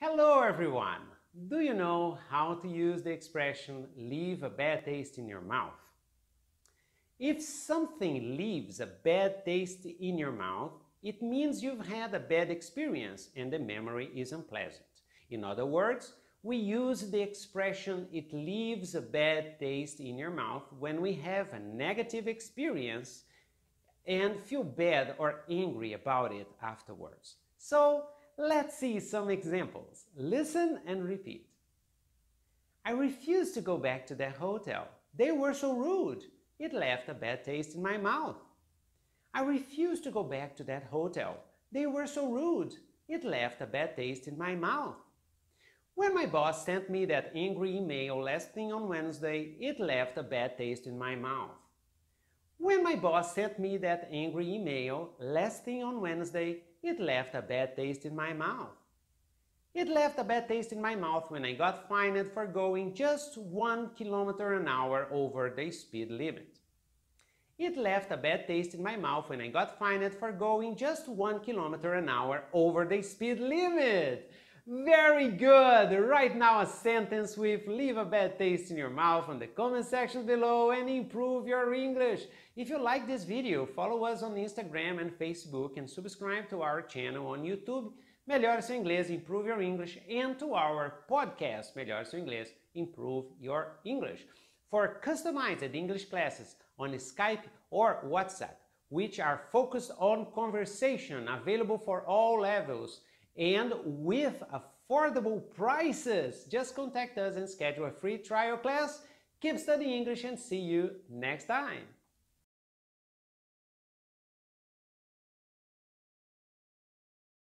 Hello everyone! Do you know how to use the expression leave a bad taste in your mouth? If something leaves a bad taste in your mouth, it means you've had a bad experience and the memory is unpleasant. In other words, we use the expression it leaves a bad taste in your mouth when we have a negative experience and feel bad or angry about it afterwards. So, Let's see some examples. Listen and repeat. I refused to go back to that hotel. They were so rude. It left a bad taste in my mouth. I refused to go back to that hotel. They were so rude. It left a bad taste in my mouth. When my boss sent me that angry email last thing on Wednesday, it left a bad taste in my mouth. When my boss sent me that angry email last thing on Wednesday, it left a bad taste in my mouth. It left a bad taste in my mouth when I got fined for going just one kilometer an hour over the speed limit. It left a bad taste in my mouth when I got fined for going just one kilometer an hour over the speed limit. Very good! Right now a sentence with leave a bad taste in your mouth on the comment section below and improve your English. If you like this video, follow us on Instagram and Facebook and subscribe to our channel on YouTube, Melhor Seu Inglês, Improve Your English, and to our podcast, Melhor Seu Inglês, Improve Your English, for customized English classes on Skype or WhatsApp, which are focused on conversation, available for all levels and with affordable prices. Just contact us and schedule a free trial class. Keep studying English and see you next time.